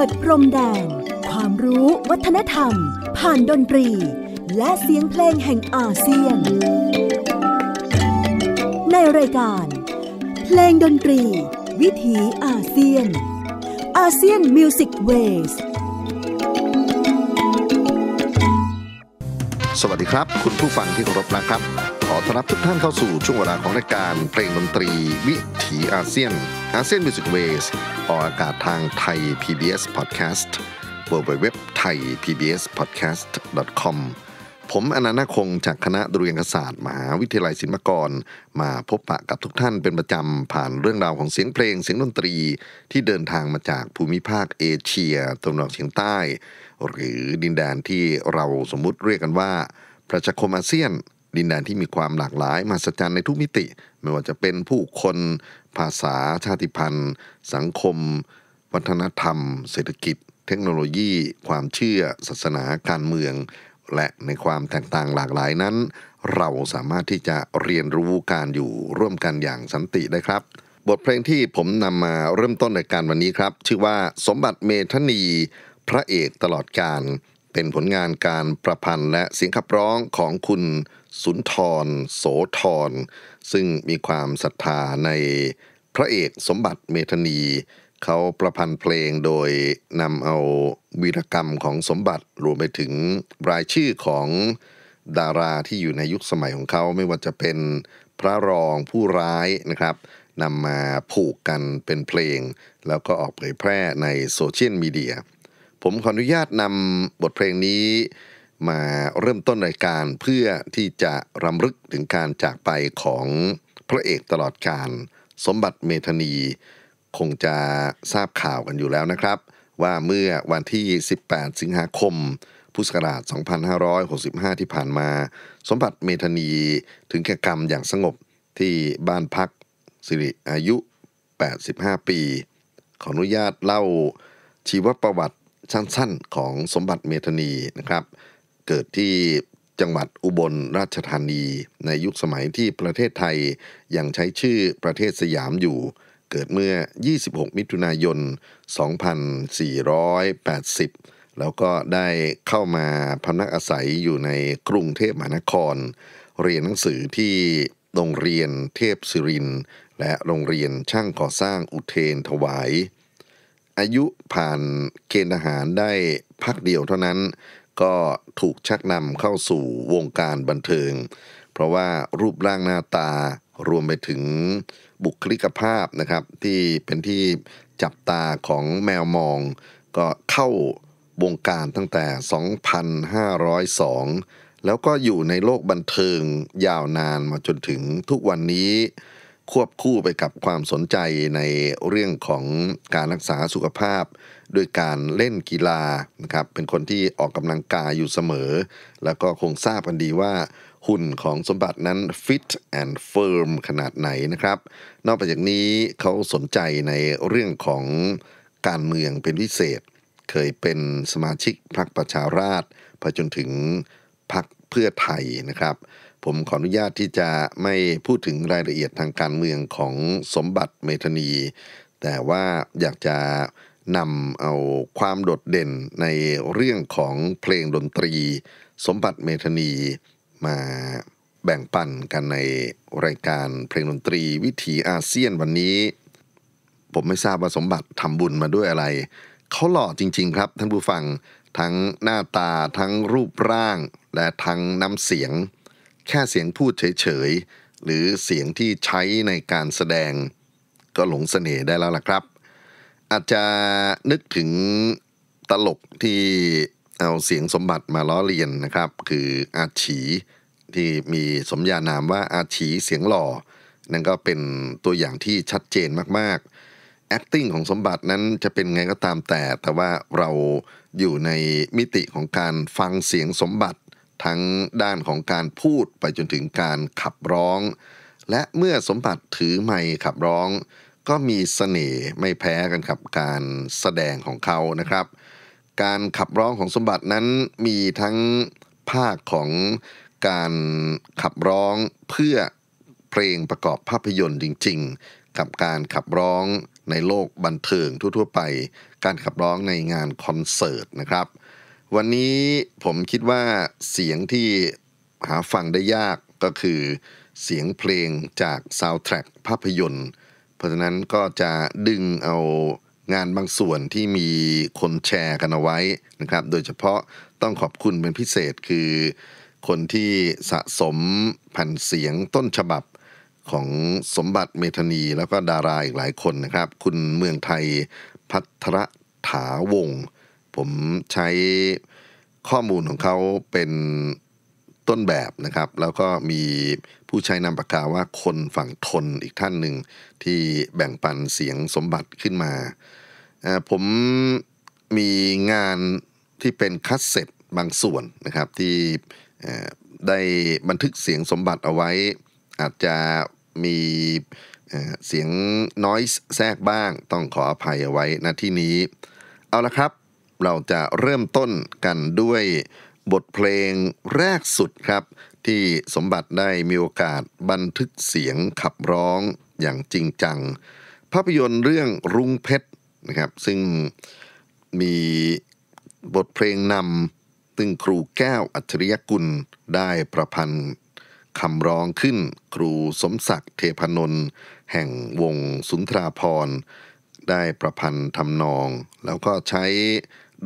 ปิดพรมแดนความรู้วัฒนธรรม ผ่านดนตรี และเสียงเพลงแห่งอาเซียน ในรายการ เพลงดนตรี วิถีอาเซียนอาเซียนมิวสิกเวส สวัสดีครับ คุณผู้ฟังที่เคารพนะครับขอต้อนรับทุกท่านเข้าสู่ช่วงเวลาของรายการเพลงดนตรีวิถีอาเซียนอาเซียนมิวสิกเวสออกอากาศทางไทย PBS Podcast w w w t h a i PBS Podcast com ผมอนันต์คงจากคณะดุเรียนศาสตร์มหาวิทยาลัยศิลปากร มาพบปะกับทุกท่านเป็นประจำผ่านเรื่องราวของเสียงเพลงเสียงดนตรีที่เดินทางมาจากภูมิภาคเอเชียตะวันออกเฉียงใต้ หรือดินแดนที่เราสมมุติเรียกกันว่าประชาคมอาเซียนดินแดนที่มีความหลากหลาย มหัศจรรย์ในทุกมิติ ไม่ว่าจะเป็นผู้คน ภาษาชาติพันธุ์ สังคม วัฒนธรรม เศรษฐกิจ เทคโนโลยี ความเชื่อศาสนาการเมือง และในความแตกต่างหลากหลายนั้น เราสามารถที่จะเรียนรู้การอยู่ ร่วมกันอย่างสันติ ได้ครับ บทเพลงที่ผมนำมาเริ่มต้นในการวันนี้ครับ ชื่อว่าสมบัติเมธนีพระเอกตลอดการเป็นผลงานการประพันธ์ และเสียงขับร้องของคุณสุนทร โสธรซึ่งมีความศรัทธาในพระเอกสมบัติเมธนี เขาประพันธ์เพลงโดยนำเอาวีรกรรมของสมบัติรวมไปถึงรายชื่อของดาราที่อยู่ในยุคสมัยของเขาไม่ว่าจะเป็นพระรองผู้ร้ายนะครับนำมาผูกกันเป็นเพลง แล้วก็ออกเผยแพร่ในโซเชียลมีเดีย ผมขออนุญาตนำบทเพลงนี้มาเริ่มต้นรายการเพื่อที่จะรำลึกถึงการจากไปของพระเอกตลอดการ สมบัติเมธนี คงจะทราบข่าวกันอยู่แล้วนะครับ ว่าเมื่อวันที่ 18 สิงหาคมพุทธศักราช2565 ที่ผ่านมา สมบัติเมธนีถึงแก่กรรมอย่างสงบที่บ้านพักสิริอายุ 85 ปี ขออนุญาตเล่าชีวประวัติสั้น ๆ ของสมบัติเมธนีนะครับเกิดที่จังหวัดอุบลราชธานี ในยุคสมัยที่ประเทศไทยยังใช้ชื่อประเทศสยามอยู่ เกิดเมื่อ 26 มิถุนายน 2480 แล้วก็ได้เข้ามาพำนักอาศัยอยู่ในกรุงเทพมหานคร เรียนหนังสือที่โรงเรียนเทพศิริน และโรงเรียนช่างก่อสร้างอุเทนถวาย อายุผ่านเกณฑ์ทหารได้พักเดียวเท่านั้นก็ถูกชักนำเข้าสู่วงการบันเทิง เพราะว่ารูปร่างหน้าตารวมไปถึงบุคลิกภาพนะครับ ที่เป็นที่จับตาของแมวมอง ก็เข้าวงการตั้งแต่ 2,502 แล้วก็อยู่ในโลกบันเทิงยาวนานมาจนถึงทุกวันนี้ควบคู่ไปกับความสนใจในเรื่องของการรักษาสุขภาพด้วยการเล่นกีฬานะครับ เป็นคนที่ออกกำลังกายอยู่เสมอ แล้วก็คงทราบกันดีว่าหุ่นของสมบัตินั้นฟิตแอนด์เฟิร์มขนาดไหนนะครับ นอกจากนี้เขาสนใจในเรื่องของการเมืองเป็นพิเศษ เคยเป็นสมาชิกพรรคประชาราชไปจนถึงพรรคเพื่อไทยนะครับผมขออนุญาตที่จะไม่พูดถึงรายละเอียดทางการเมืองของสมบัติเมธนี แต่ว่าอยากจะนำเอาความโดดเด่นในเรื่องของเพลงดนตรี สมบัติเมธนีมาแบ่งปันกันในรายการเพลงดนตรีวิถีอาเซียนวันนี้ ผมไม่ทราบว่าสมบัติทำบุญมาด้วยอะไร เขาหล่อจริง ๆ ครับท่านผู้ฟังทั้งหน้าตาทั้งรูปร่างและทั้งน้ำเสียงแค่เสียงพูดเฉยๆหรือเสียงที่ใช้ในการแสดง ก็หลงเสน่ห์ได้แล้วล่ะครับ อาจจะนึกถึงตลกที่เอาเสียงสมบัติมาล้อเลียนนะครับ คืออาฉีที่มีสมญานามว่าอาฉีเสียงหล่อนั่นก็เป็นตัวอย่างที่ชัดเจนมากๆ acting ของสมบัตินั้นจะเป็นไงก็ตามแต่แต่ว่าเราอยู่ในมิติของการฟังเสียงสมบัติทั้งด้านของการพูดไปจนถึงการขับร้อง และเมื่อสมบัติถือไมค์ขับร้อง ก็มีเสน่ห์ไม่แพ้กันกับการแสดงของเขานะครับ การขับร้องของสมบัตินั้นมีทั้งภาคของการขับร้องเพื่อเพลงประกอบภาพยนตร์จริงๆ กับการขับร้องในโลกบันเทิงทั่วๆไปการขับร้องในงานคอนเสิร์ตนะครับวันนี้ผมคิดว่าเสียงที่หาฟังได้ยากก็คือเสียงเพลงจากซาวด์แทร็กภาพยนตร์ เพราะฉะนั้นก็จะดึงเอางานบางส่วนที่มีคนแชร์กันเอาไว้นะครับ โดยเฉพาะต้องขอบคุณเป็นพิเศษคือคนที่สะสมแผ่นเสียงต้นฉบับของสมบัติเมธนีแล้วก็ดาราอีกหลายคนนะครับ คุณเมืองไทยพัทรถาวงศ์ผมใช้ข้อมูลของเขาเป็นต้นแบบนะครับ แล้วก็มีผู้ใช้นำปากกาว่าคนฝั่งทนอีกท่านหนึ่งที่แบ่งปันเสียงสมบัติขึ้นมา ผมมีงานที่เป็นคัสเซ็ตบางส่วนนะครับ ที่ได้บันทึกเสียงสมบัติเอาไว้ อาจจะมีเสียงน้อยแทรกบ้างต้องขออภัยเอาไว้ณที่นี้เอาละครับเราจะเริ่มต้นกันด้วยบทเพลงแรกสุดครับ ที่สมบัติได้มีโอกาสบันทึกเสียงขับร้องอย่างจริงจัง ภาพยนตร์เรื่องรุ้งเพชรนะครับ ซึ่งมีบทเพลงนำตึงครูแก้วอัจฉริยกุลได้ประพันธ์คำร้องขึ้นครูสมศักดิ์เทพนนท์แห่งวงสุนทราพรได้ประพันธ์ทำนอง แล้วก็ใช้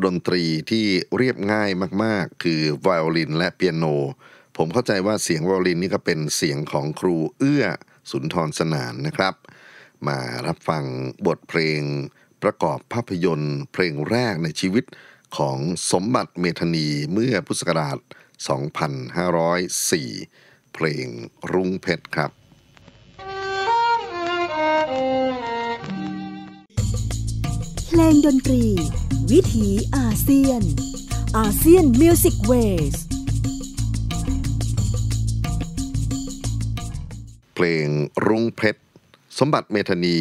ดนตรีที่เรียบง่ายมากๆ คือไวโอลินและเปียโน ผมเข้าใจว่าเสียงไวโอลินนี่ก็เป็นเสียงของครูเอื้อสุนทรสนานนะครับ มารับฟังบทเพลงประกอบภาพยนตร์เพลงแรกในชีวิตของสมบัติเมธนีเมื่อพุทธศักราช 2504 เพลงรุ่งเพชรครับเพลงดนตรี วิถีอาเซียนอาเซียนมิวสิกเวสเพลงรุ่งเพชร สมบัติเมธานี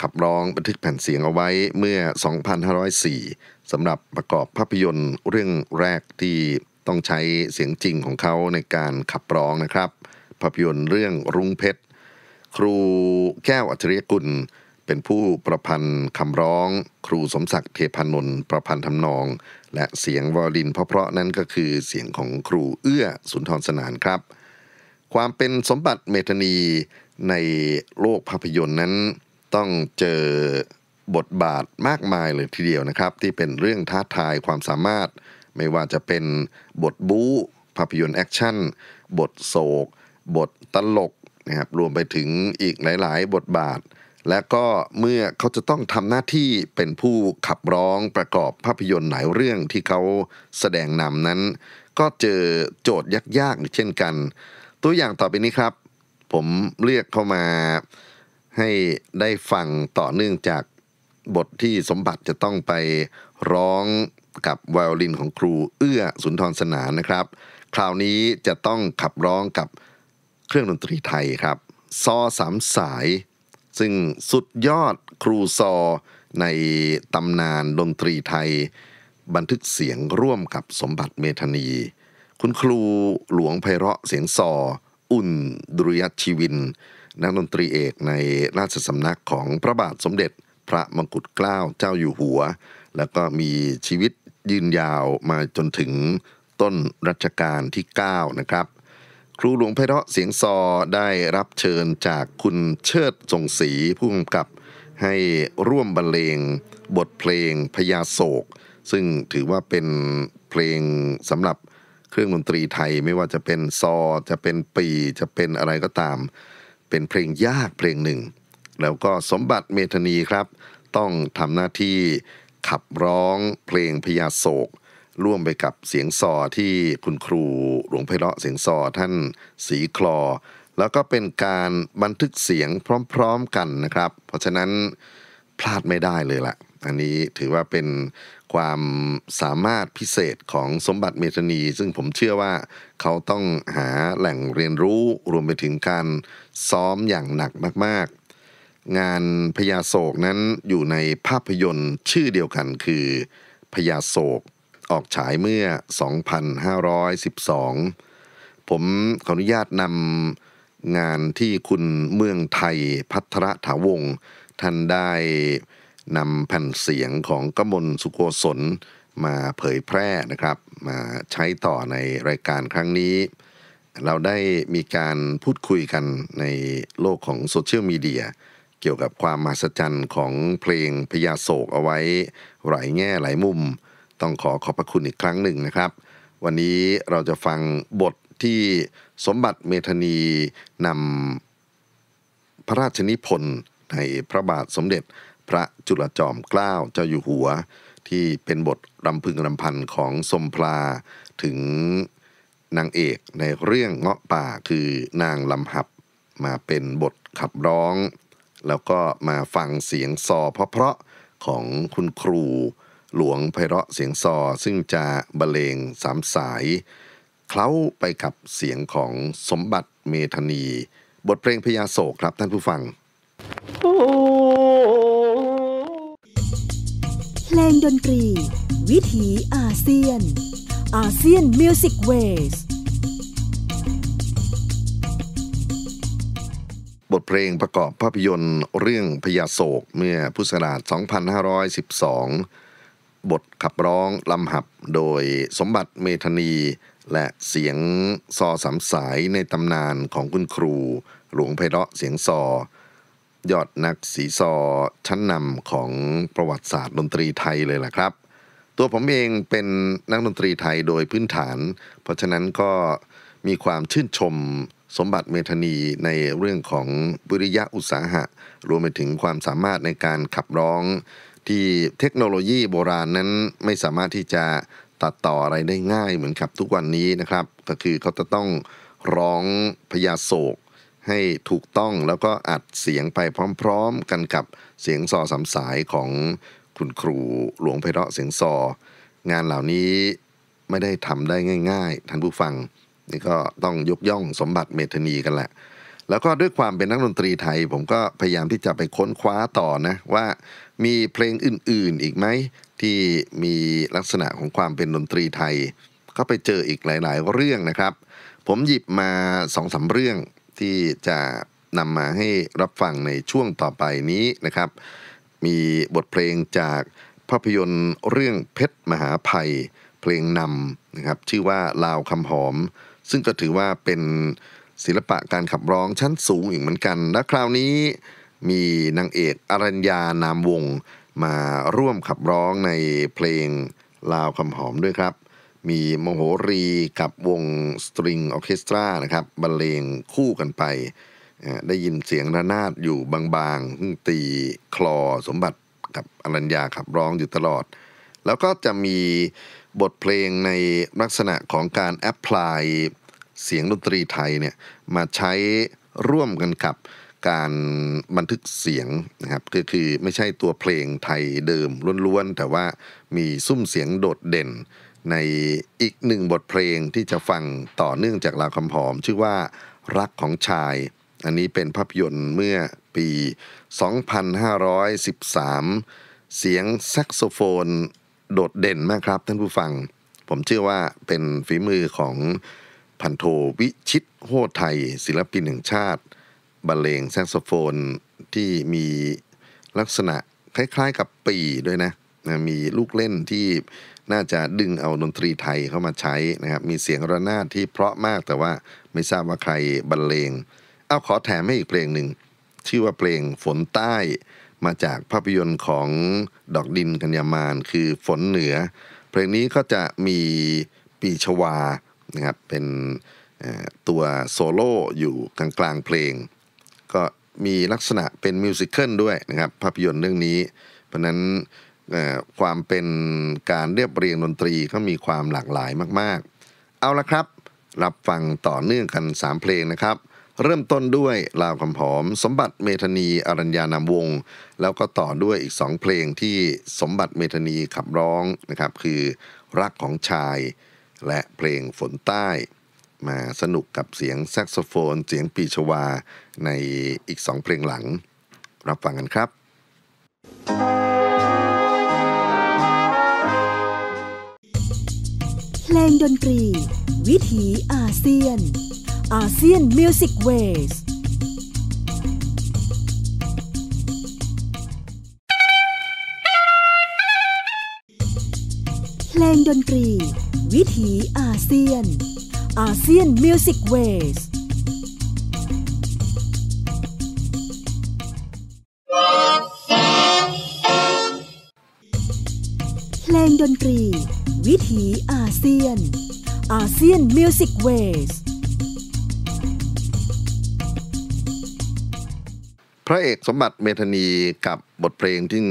ขับร้องบันทึกแผ่นเสียงเอาไว้เมื่อ 2504สำหรับประกอบภาพยนตร์เรื่องแรกที่ต้องใช้เสียงจริงของเขาในการขับร้องนะครับ ภาพยนตร์เรื่องรุ่งเพชร ครูแก้วอัจฉริยกุลเป็นผู้ประพันธ์คำร้อง ครูสมศักดิ์เทพนนท์ประพันธ์ทำนอง และเสียงวอลินเพราะๆนั้น ก็คือเสียงของครูเอื้อสุนทรสนานครับ ความเป็นสมบัติเมธนีในโลกภาพยนตร์นั้นต้องเจอบทบาทมากมายเลยทีเดียวนะครับ ที่เป็นเรื่องท้าทายความสามารถ ไม่ว่าจะเป็นบทบู๊ภาพยนตร์แอคชั่นบทโศก บทตลกนะครับรวมไปถึงอีกหลายๆ บทบาทและก็เมื่อเขาจะต้องทำหน้าที่เป็นผู้ขับร้องประกอบภาพยนตร์หลายเรื่องที่เขาแสดงนำนั้น ก็เจอโจทย์ยากๆเช่นกัน ตัวอย่างต่อไปนี้ครับ ผมเรียกเข้ามาให้ได้ฟังต่อเนื่องจากบทที่สมบัติจะต้องไปร้องกับไวโอลินของครูเอื้อสุนทรสนานนะครับ คราวนี้จะต้องขับร้องกับเครื่องดนตรีไทยครับซอสามสายซึ่งสุดยอดครูซอในตำนานดนตรีไทย บันทึกเสียงร่วมกับสมบัติเมธานี คุณครูหลวงไพเราะเสียงซออุ่นดุริยชีวิน นักดนตรีเอกในราชสำนักของพระบาทสมเด็จพระมงกุฎเกล้าเจ้าอยู่หัว แล้วก็มีชีวิตยืนยาวมาจนถึงต้นรัชกาลที่9นะครับครูหลวงไพเราะเสียงซอได้รับเชิญจากคุณเชิดทรงศรีผู้กำกับให้ร่วมบรรเลงบทเพลงพยาโศก ซึ่งถือว่าเป็นเพลงสำหรับเครื่องดนตรีไทยไม่ว่าจะเป็นซอจะเป็นปีจะเป็นอะไรก็ตาม เป็นเพลงยากเพลงหนึ่ง แล้วก็สมบัติเมธนีครับ ต้องทำหน้าที่ขับร้องเพลงพยาโศกร่วมไปกับเสียงซอที่คุณครูหลวงไพเราะเสียงซอท่านสีคลอ แล้วก็เป็นการบันทึกเสียงพร้อมๆกันนะครับ เพราะฉะนั้นพลาดไม่ได้เลยละ่ะอันนี้ถือว่าเป็นความสามารถพิเศษของสมบัติเมธนี ซึ่งผมเชื่อว่าเขาต้องหาแหล่งเรียนรู้รวมไปถึงการซ้อมอย่างหนักมากๆ งานพยาโศกนั้นอยู่ในภาพยนตร์ชื่อเดียวกันคือพยาโศกออกฉายเมื่อ 2512 ผมขออนุญาตนำงานที่คุณเมืองไทยพัทรถาวง ท่านได้นำแผ่นเสียงของกมลสุโกศลมาเผยแพร่นะครับมาใช้ต่อในรายการครั้งนี้ เราได้มีการพูดคุยกันในโลกของโซเชียลมีเดียเกี่ยวกับความมหัศจรรย์ของเพลงพยาโศกเอาไว้หลายแง่หลายมุมต้องขอขอบพระคุณอีกครั้งหนึ่งนะครับ วันนี้เราจะฟังบทที่สมบัติเมธนีนำพระราชนิพนธ์ในพระบาทสมเด็จพระจุลจอมเกล้าเจ้าอยู่หัว ที่เป็นบทรำพึงรำพันของสมพลาถึงนางเอกในเรื่องเงาะป่าคือนางลำหับ มาเป็นบทขับร้อง แล้วก็มาฟังเสียงซอเพราะ ๆ ของคุณครูหลวงไพเราะเสียงซอซึ่งจะบรรเลงสามสายเคล้าไปกับเสียงของสมบัติเมธนี บทเพลงพยาโศกครับท่านผู้ฟัง เพลงดนตรี วิถีอาเซียนอาเซียนมิวสิกเวสบทเพลงประกอบภาพยนตร์เรื่องพยาโศกเมื่อพุทธศักราช2512บทขับร้องลำหับโดยสมบัติเมธานี และเสียงซอสามสายในตำนานของคุณครู หลวงไพเราะเสียงซอยอดนักสีซอชั้นนำของประวัติศาสตร์ดนตรีไทยเลยล่ะครับ ตัวผมเองเป็นนักดนตรีไทยโดยพื้นฐาน เพราะฉะนั้นก็มีความชื่นชมสมบัติเมธานีในเรื่องของบริยะอุตสาหะรวมไปถึงความสามารถในการขับร้องที่เทคโนโลยีโบราณนั้นไม่สามารถที่จะตัดต่ออะไรได้ง่ายเหมือนกับทุกวันนี้นะครับ ก็คือเขาจะต้องร้องพยาโศกให้ถูกต้องแล้วก็อัดเสียงไปพร้อมๆ กันกับเสียงซอสำสายของคุณครูหลวงไพเราะเสียงซองานเหล่านี้ไม่ได้ทำได้ง่าย ๆท่านผู้ฟังนี่ก็ต้องยกย่องสมบัติเมธนีกันแหละแล้วก็ด้วยความเป็นนักดนตรีไทย ผมก็พยายามที่จะไปค้นคว้าต่อนะว่ามีเพลงอื่นๆอีกไหมที่มีลักษณะของความเป็นดนตรีไทย ก็ไปเจออีกหลายๆเรื่องนะครับ ผมหยิบมาสองสาเรื่องที่จะนำมาให้รับฟังในช่วงต่อไปนี้นะครับ มีบทเพลงจากภาพยนตร์เรื่องเพชรมหาภัยเพลงนำนะครับ ชื่อว่าลาวคำหอม ซึ่งก็ถือว่าเป็นศิลปะการขับร้องชั้นสูงอีกเหมือนกัน และคราวนี้มีนางเอกอรัญญานามวง มาร่วมขับร้องในเพลงลาวคำหอมด้วยครับ มีมโหรี กับวงสตริงออเคสตรานะครับบรรเลงคู่กันไป ได้ยินเสียงระนาดอยู่บางๆตีคลอสมบัติกับอรัญญาขับร้องอยู่ตลอด แล้วก็จะมีบทเพลงในลักษณะของการแอพพลายเสียงดนตรีไทยเนี่ย มาใช้ร่วมกันกับการบันทึกเสียงนะครับก็คือไม่ใช่ตัวเพลงไทยเดิมล้วนๆ แต่ว่ามีซุ้มเสียงโดดเด่น ในอีกหนึ่งบทเพลงที่จะฟังต่อเนื่องจากลาคำหอม ชื่อว่ารักของชาย อันนี้เป็นภาพยนตร์เมื่อปี 2513 เสียงแซกโซโฟนโดดเด่นมากครับท่านผู้ฟัง ผมเชื่อว่าเป็นฝีมือของพันโทวิชิตโหไทย ศิลปินแห่งชาติ บรรเลงแซกโซโฟน ที่มีลักษณะคล้าย ๆกับปีด้วยนะนะ มีลูกเล่นที่น่าจะดึงเอาดนตรีไทยเข้ามาใช้นะครับมีเสียงระนาดที่เพราะมากแต่ว่าไม่ทราบว่าใครบรรเลง เอาขอแถมให้อีกเพลงหนึ่ง ชื่อว่าเพลงฝนใต้ มาจากภาพยนตร์ของดอกดินกัญญามานคือฝนเหนือ เพลงนี้ก็จะมีปีชวานะครับเป็นตัวโซโล่อยู่กลางกลางเพลง ก็มีลักษณะเป็นมิวสิคลด้วยนะครับ ภาพยนตร์เรื่องนี้ เพราะนั้นความเป็นการเรียบเรียงดนตรีก็มีความหลากหลายมากๆ เอาละครับ รับฟังต่อเนื่องกัน 3 เพลงนะครับ เริ่มต้นด้วยลาวคำผอม สมบัติเมธนีอรัญญานามวง แล้วก็ต่อด้วยอีก 2 เพลงที่สมบัติเมธนีขับร้องนะครับคือรักของชายและเพลงฝนใต้ มาสนุกกับเสียงแซกโซโฟนเสียงปีชวาในอีกสองเพลงหลัง รับฟังกันครับเพลงดนตรี วิถีอาเซียนอาเซียนมิวสิกเวสเพลงดนตรีวิถีอาเซียนอาเซียนมิวสิกเวสเพลงดนตรี วิถีอาเซียนอาเซียนมิวสิกเวสพระเอกสมบัติเมธานีกับบทเพลงที่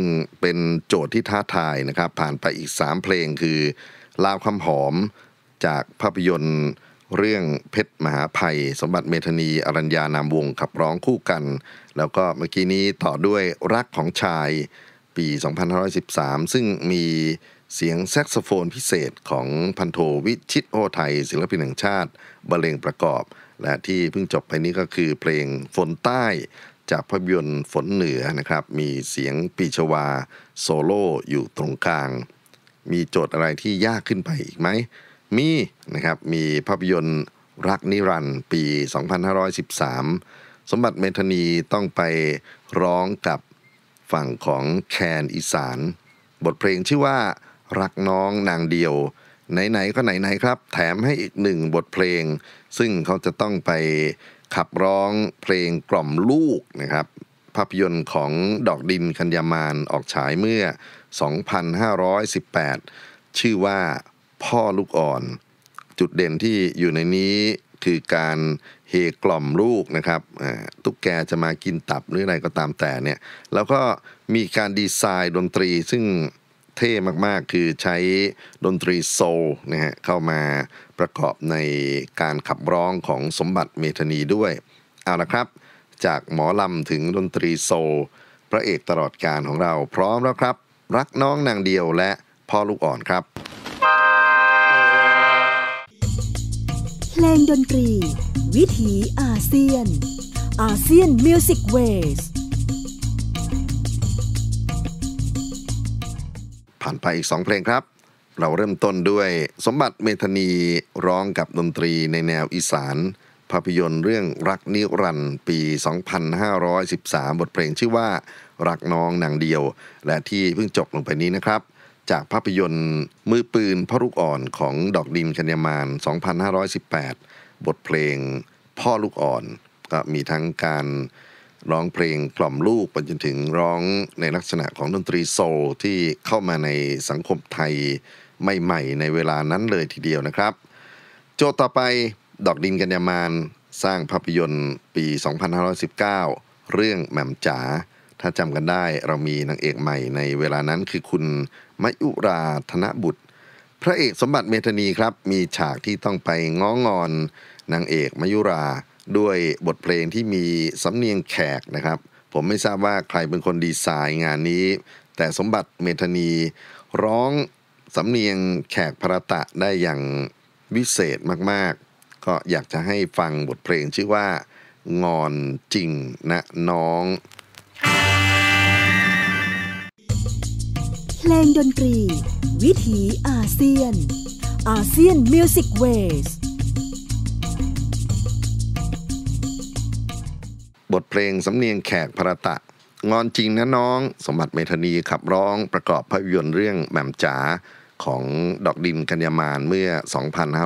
เป็นโจทย์ที่ท้าทายนะครับผ่านไปอีก3เพลงคือลาวคำหอมจากภาพยนตร์เรื่องเพชรมหาภัย สมบัติเมธนีอรัญญานามวง ขับร้องคู่กัน แล้วก็เมื่อกี้นี้ต่อด้วยรักของชายปี2513 ซึ่งมีเสียงแซกโซโฟนพิเศษของพันโทวิชิตโอไทย ศิลปินแห่งชาติบรรเลงประกอบ และที่เพิ่งจบไปนี้ก็คือเพลงฝนใต้ จากภาพยนตร์ฝนเหนือนะครับ มีเสียงปีชวาโซโล่อยู่ตรงกลางมีโจทย์อะไรที่ยากขึ้นไปอีกไหม มีนะครับ มีภาพยนตร์รักนิรันด์ปี 2513 สมบัติเมธนีต้องไปร้องกับฝั่งของแคนอีสาน บทเพลงชื่อว่า รักน้องนางเดียว ไหน ๆ ก็ไหน ๆ ครับ แถมให้อีกหนึ่งบทเพลง ซึ่งเขาจะต้องไปขับร้องเพลงกล่อมลูกนะครับ ภาพยนตร์ของดอกดินคัญยามานออกฉายเมื่อ2518 ชื่อว่าพ่อลูกอ่อน จุดเด่นที่อยู่ในนี้คือการเฮกล่อมลูกนะครับ ตุ๊กแกจะมากินตับหรืออะไรก็ตามแต่เนี่ย แล้วก็มีการดีไซน์ดนตรีซึ่งเท่มากๆคือใช้ดนตรีโซลนะฮะเข้ามาประกอบในการขับร้องของสมบัติเมธานีด้วย เอาละครับ จากหมอลำถึงดนตรีโซลพระเอกตลอดการของเราพร้อมแล้วครับรักน้องนางเดียวและพ่อลูกอ่อนครับเพลงดนตรี วิถีอาเซียนอาเซียนมิวสิกเวสผ่านไปอีกสองเพลงครับ เราเริ่มต้นด้วย สมบัติเมธนีร้องกับดนตรีในแนวอีสาน ภาพยนตร์เรื่องรักนิรันปี 2513 บทเพลงชื่อว่ารักน้องนางเดียวและที่เพิ่งจบลงไปนี้นะครับ จากภาพยนตร์มือปืนพระลูกอ่อนของดอกดินกัญญามาน2518 บทเพลงพ่อลูกอ่อนก็มีทั้งการร้องเพลงกล่อมลูกไปจนถึงร้องในลักษณะของดนตรีโซลที่เข้ามาในสังคมไทยใหม่ๆในเวลานั้นเลยทีเดียวนะครับ โจทย์ต่อไปดอกดินกัญญามานสร้างภาพยนตร์ปี 2519 เรื่องแหม่มจ๋าถ้าจำกันได้เรามีนางเอกใหม่ในเวลานั้นคือคุณมายุราธนบุตร พระเอกสมบัติเมธานีครับ มีฉากที่ต้องไปง้องอนนางเอกมายุราด้วยบทเพลงที่มีสำเนียงแขกนะครับ ผมไม่ทราบว่าใครเป็นคนดีไซน์งานนี้ แต่สมบัติเมธานีร้องสำเนียงแขกพระตะได้อย่างวิเศษมาก ๆ ก็อยากจะให้ฟังบทเพลงชื่อว่างอนจริงนะน้องพลงดนตรี วิถีอาเซียนอาเซียนมิวสิกเวสบทเพลงสำเนียงแขกพระตะงอนจริงนะน้อง สมบัติเมธนีขับร้องประกอบภาพยนตร์เรื่องแหม่มจ๋าของดอกดินกัญญามานเมื่อ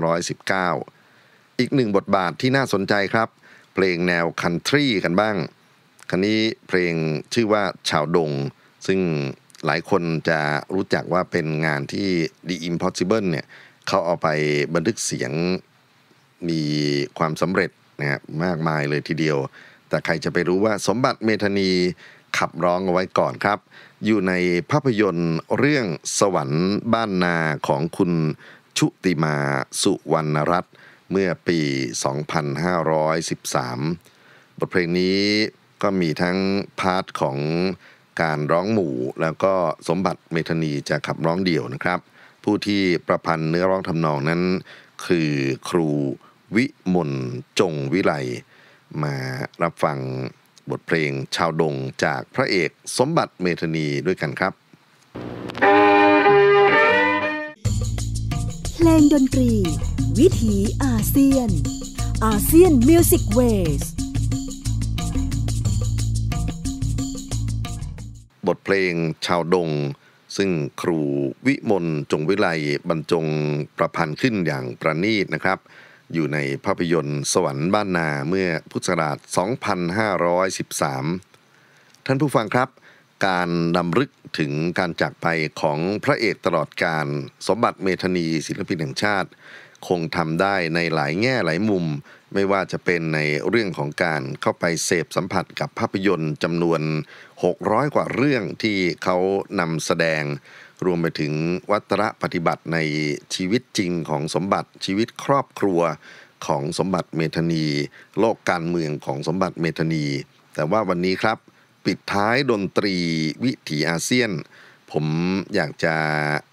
2519 อีกหนึ่งบทบาทที่น่าสนใจครับ เพลงแนวคันทรีกันบ้างคันนี้เพลงชื่อว่าชาวดงซึ่งหลายคนจะรู้จักว่าเป็นงานที่ The Impossible เนี่ย เขาเอาไปบันทึกเสียงมีความสำเร็จนะครับมากมายเลยทีเดียว แต่ใครจะไปรู้ว่าสมบัติเมธานีขับร้องเอาไว้ก่อนครับ อยู่ในภาพยนตร์เรื่องสวรรค์บ้านนาของคุณชุติมาสุวรรณรัตน์เมื่อปี 2513 บทเพลงนี้ก็มีทั้งพาร์ทของการร้องหมู่แล้วก็สมบัติเมธนีจะขับร้องเดี่ยวนะครับ ผู้ที่ประพันธ์เนื้อร้องทำนองนั้นคือครูวิมลจงวิไล มารับฟังบทเพลงชาวดงจากพระเอกสมบัติเมธนีด้วยกันครับ เพลงดนตรี วิถีอาเซียนอาเซียนมิวสิกเวส์ทเพลงชาวดง ซึ่งครูวิมลจงวิไลบรรจงประพันธ์ขึ้นอย่างประณีตนะครับ อยู่ในภาพยนตร์สวรรค์บ้านนาเมื่อพุทธศักราช 2513 ท่านผู้ฟังครับการดำลึกถึงการจากไปของพระเอกตลอดการ สมบัติเมธนีศิลปินแห่งชาติ คงทำได้ในหลายแง่หลายมุมไม่ว่าจะเป็นในเรื่องของการเข้าไปเสพสัมผัสกับภาพยนตร์จำนวน600กว่าเรื่องที่เขานำแสดง รวมไปถึงวัตรปฏิบัติในชีวิตจริงของสมบัติชีวิตครอบครัวของสมบัติเมธนีโลกการเมืองของสมบัติเมธนีแต่ว่าวันนี้ครับ ปิดท้ายดนตรีวิถีอาเซียน ผมอยากจะ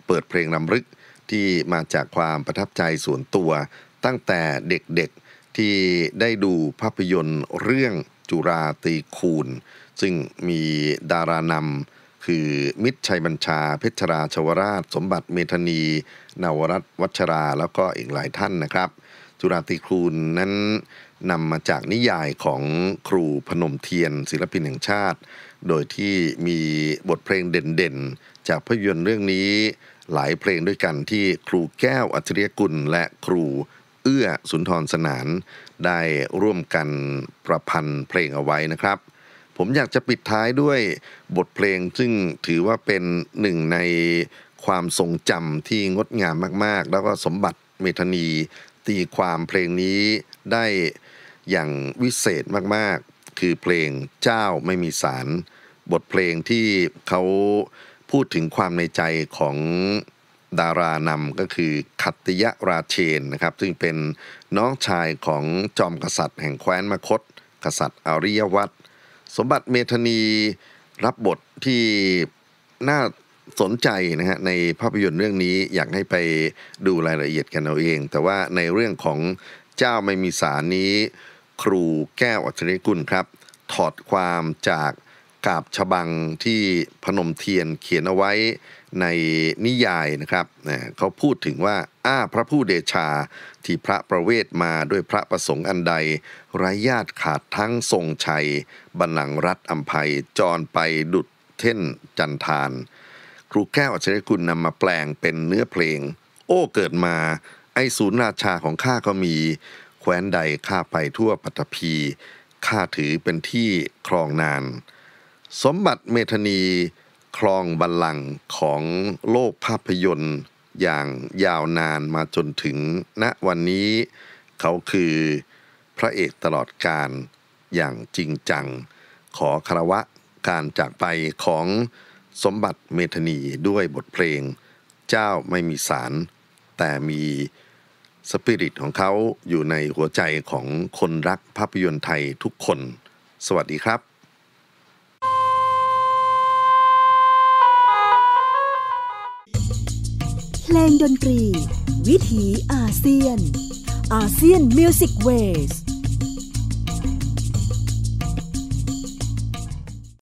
เปิดเพลงรำลึก ที่มาจากความประทับใจส่วนตัวตั้งแต่เด็กๆที่ได้ดูภาพยนตร์เรื่องจุราตีคูณ ซึ่งมีดารานำคือมิตรชัยบัญชา เพชรราชวราช สมบัติเมธนีนวรัตวัชราแล้วก็อีกหลายท่านนะครับ จุราตีคูณนั้นนำมาจากนิยายของครูพนมเทียน ศิลปินแห่งชาติ โดยที่มีบทเพลงเด่นๆจากภาพยนตร์เรื่องนี้หลายเพลงด้วยกันที่ครูแก้วอัจฉริยกุลและครูเอื้อ สุนทรสนานได้ร่วมกันประพันธ์เพลงเอาไว้นะครับ ผมอยากจะปิดท้ายด้วยบทเพลงซึ่งถือว่าเป็นหนึ่งในความทรงจำที่งดงามมากๆ แล้วก็สมบัติเมธนีตีความเพลงนี้ได้อย่างวิเศษมากๆ คือเพลงเจ้าไม่มีสาร บทเพลงที่เขาพูดถึงความในใจของดารานำก็คือ ขัตติยราเชนนะครับ ซึ่งเป็นน้องชายของจอมกษัตริย์แห่งแคว้นมคตกษัตริย์อริยวัตรสมบัติเมธนีรับบทที่น่าสนใจนะฮะในภาพยนตร์เรื่องนี้อยากให้ไปดูรายละเอียดกันเอาเอง แต่ว่าในเรื่องของเจ้าไม่มีสารนี้ ครูแก้วอัจฉริกุลครับ ถอดความจากกาบฉบังที่พนมเทียนเขียนเอาไว้ในนิยายนะครับ เขาพูดถึงว่า อ้าพระผู้เดชาที่พระประเวทมาด้วยพระประสงค์อันใดไรยญาติขาดทั้งทรงชัยบันังรัฐอัมภัยจรไปดุดเท่นจันทานครูแก้วอัจฉริคุณนำมาแปลงเป็นเนื้อเพลง โอ้เกิดมา ไอศูนย์ราชาของข้าก็มี แคว้นใดข้าไปทั่วปัตภีข้าถือเป็นที่ครองนาน สมบัติเมธนีครองบัลลังก์ของโลกภาพยนตร์อย่างยาวนานมาจนถึงณวันนี้เขาคือพระเอกตลอดการอย่างจริงจัง ขอคารวะการจากไปของสมบัติเมธนีด้วยบทเพลง เจ้าไม่มีสารแต่มีสปิริตของเขาอยู่ในหัวใจของคนรักภาพยนตร์ไทยทุกคน สวัสดีครับเพลงดนตรี วิถีอาเซียน อาเซียนมิวสิกเวส